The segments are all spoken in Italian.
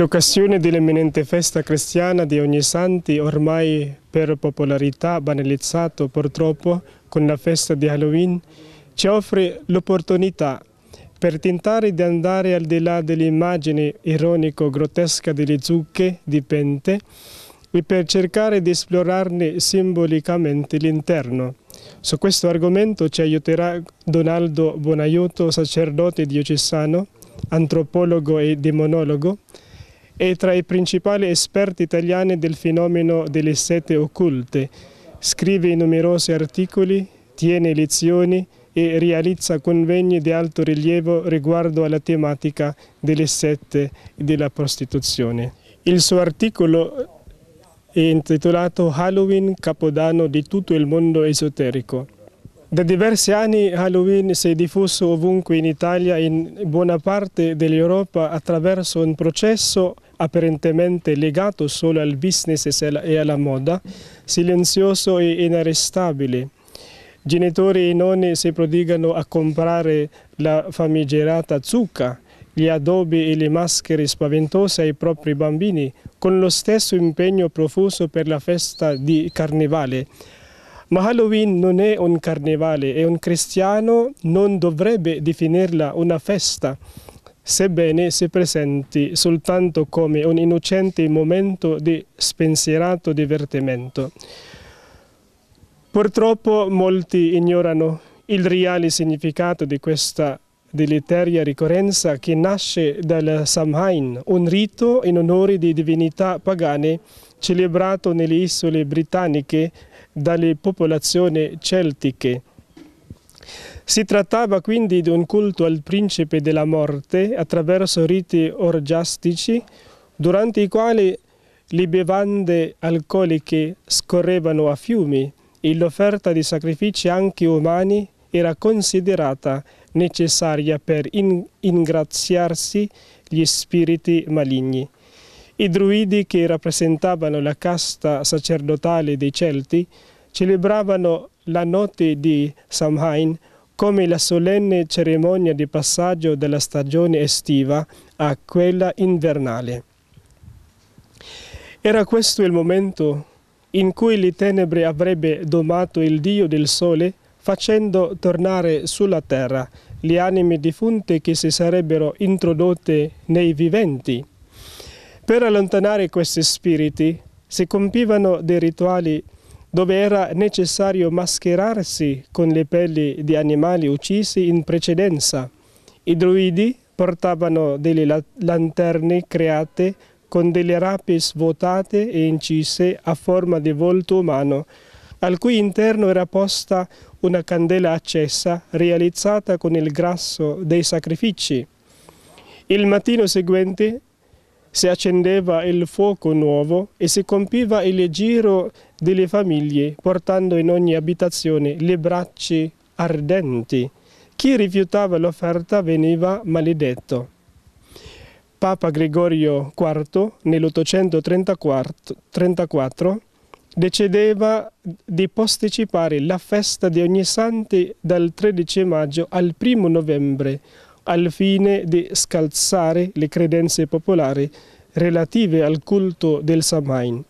L'occasione dell'imminente festa cristiana di ogni santi ormai per popolarità banalizzato purtroppo con la festa di Halloween ci offre l'opportunità per tentare di andare al di là dell'immagine ironico-grottesca delle zucche di pente e per cercare di esplorarne simbolicamente l'interno. Su questo argomento ci aiuterà Donaldo Bonaiuto, sacerdote diocesano, antropologo e demonologo, è tra i principali esperti italiani del fenomeno delle sette occulte. Scrive numerosi articoli, tiene lezioni e realizza convegni di alto rilievo riguardo alla tematica delle sette e della prostituzione. Il suo articolo è intitolato Halloween, capodanno di tutto il mondo esoterico. Da diversi anni Halloween si è diffuso ovunque in Italia e in buona parte dell'Europa attraverso un processo apparentemente legato solo al business e alla moda, silenzioso e inarrestabile. Genitori e nonni si prodigano a comprare la famigerata zucca, gli adobi e le maschere spaventose ai propri bambini, con lo stesso impegno profuso per la festa di carnevale. Ma Halloween non è un carnevale e un cristiano non dovrebbe definirla una festa sebbene si presenti soltanto come un innocente momento di spensierato divertimento. Purtroppo molti ignorano il reale significato di questa deleteria ricorrenza che nasce dal Samhain, un rito in onore di divinità pagane celebrato nelle isole britanniche dalle popolazioni celtiche. Si trattava quindi di un culto al principe della morte attraverso riti orgiastici durante i quali le bevande alcoliche scorrevano a fiumi e l'offerta di sacrifici anche umani era considerata necessaria per in ingraziarsi gli spiriti maligni. I druidi che rappresentavano la casta sacerdotale dei Celti celebravano la notte di Samhain come la solenne cerimonia di passaggio dalla stagione estiva a quella invernale. Era questo il momento in cui le tenebre avrebbe domato il Dio del Sole facendo tornare sulla terra le anime defunte che si sarebbero introdotte nei viventi. Per allontanare questi spiriti si compivano dei rituali dove era necessario mascherarsi con le pelli di animali uccisi in precedenza. I druidi portavano delle lanterne create con delle rape svuotate e incise a forma di volto umano, al cui interno era posta una candela accesa realizzata con il grasso dei sacrifici. Il mattino seguente si accendeva il fuoco nuovo e si compiva il giro delle famiglie portando in ogni abitazione le braccia ardenti. Chi rifiutava l'offerta veniva maledetto. Papa Gregorio IV nell'834 decideva di posticipare la festa di ogni santi dal 13 maggio al 1 novembre al fine di scalzare le credenze popolari relative al culto del Samhain.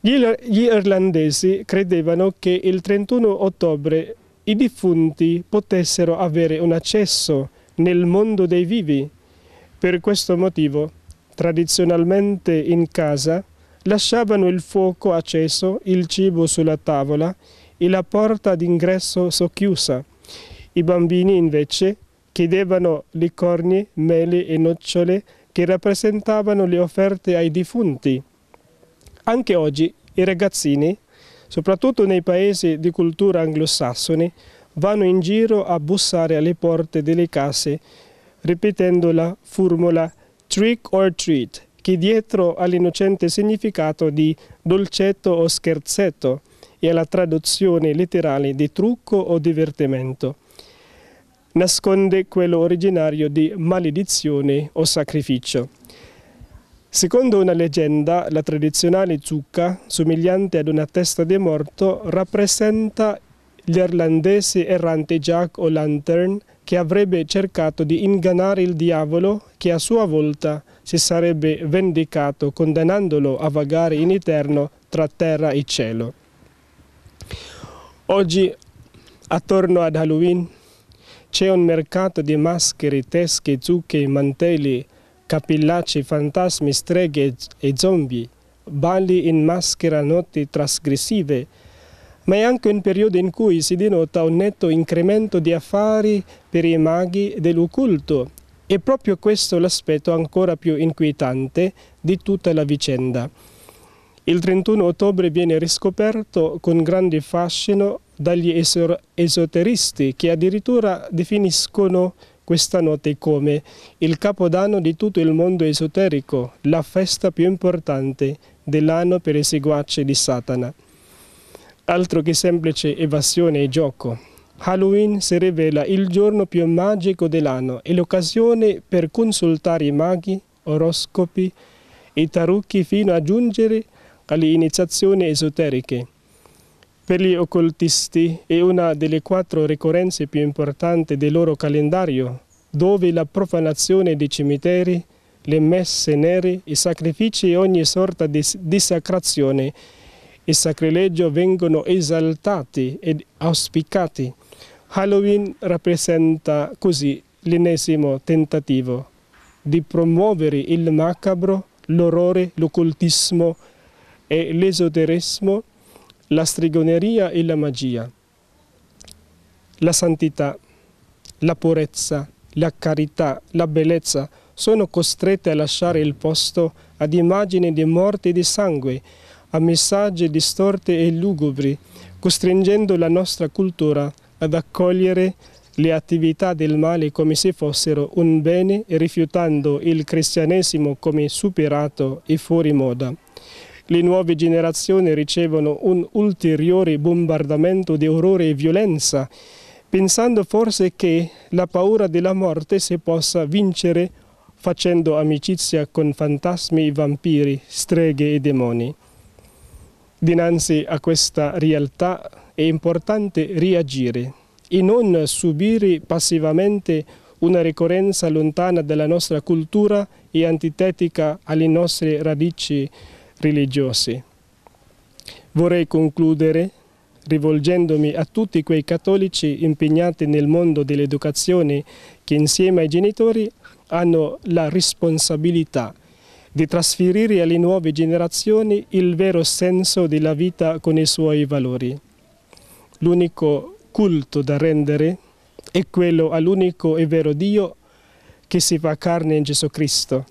Gli irlandesi credevano che il 31 ottobre i defunti potessero avere un accesso nel mondo dei vivi. Per questo motivo, tradizionalmente in casa, lasciavano il fuoco acceso, il cibo sulla tavola e la porta d'ingresso socchiusa. I bambini invece chiedevano licorni, mele e nocciole che rappresentavano le offerte ai defunti. Anche oggi i ragazzini, soprattutto nei paesi di cultura anglosassone, vanno in giro a bussare alle porte delle case ripetendo la formula trick or treat, che dietro all'innocente significato di dolcetto o scherzetto e alla traduzione letterale di trucco o divertimento nasconde quello originario di maledizione o sacrificio. Secondo una leggenda, la tradizionale zucca, somigliante ad una testa di morto, rappresenta l'irlandese errante Jack O'Lantern che avrebbe cercato di ingannare il diavolo che a sua volta si sarebbe vendicato condannandolo a vagare in eterno tra terra e cielo. Oggi, attorno ad Halloween, c'è un mercato di maschere, tesche, zucche, mantelli, capillacci, fantasmi, streghe e zombie, balli in maschera, notti trasgressive, ma è anche un periodo in cui si denota un netto incremento di affari per i maghi dell'occulto. E proprio questo l'aspetto ancora più inquietante di tutta la vicenda. Il 31 ottobre viene riscoperto con grande fascino dagli esoteristi che addirittura definiscono questa notte come il capodanno di tutto il mondo esoterico, la festa più importante dell'anno per i seguaci di Satana. Altro che semplice evasione e gioco. Halloween si rivela il giorno più magico dell'anno e l'occasione per consultare i maghi, oroscopi e tarucchi fino a giungere alle iniziazioni esoteriche. Per gli occultisti è una delle quattro ricorrenze più importanti del loro calendario, dove la profanazione dei cimiteri, le messe nere, i sacrifici e ogni sorta di dissacrazione e sacrilegio vengono esaltati ed auspicati. Halloween rappresenta così l'ennesimo tentativo di promuovere il macabro, l'orrore, l'occultismo e l'esoterismo la stregoneria e la magia, la santità, la purezza, la carità, la bellezza sono costrette a lasciare il posto ad immagini di morte e di sangue, a messaggi distorti e lugubri, costringendo la nostra cultura ad accogliere le attività del male come se fossero un bene e rifiutando il cristianesimo come superato e fuori moda le nuove generazioni ricevono un ulteriore bombardamento di orrore e violenza, pensando forse che la paura della morte si possa vincere facendo amicizia con fantasmi vampiri, streghe e demoni. Dinanzi a questa realtà è importante reagire e non subire passivamente una ricorrenza lontana dalla nostra cultura e antitetica alle nostre radici religiosi. Vorrei concludere rivolgendomi a tutti quei cattolici impegnati nel mondo dell'educazione che insieme ai genitori hanno la responsabilità di trasferire alle nuove generazioni il vero senso della vita con i suoi valori. L'unico culto da rendere è quello all'unico e vero Dio che si fa carne in Gesù Cristo,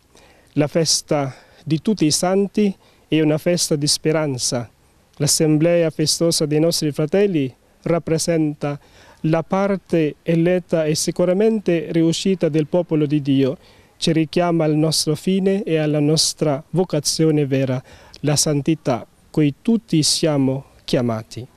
la festa di tutti i santi è una festa di speranza. L'assemblea festosa dei nostri fratelli rappresenta la parte eletta e sicuramente riuscita del popolo di Dio. Ci richiama al nostro fine e alla nostra vocazione vera, la santità, cui tutti siamo chiamati.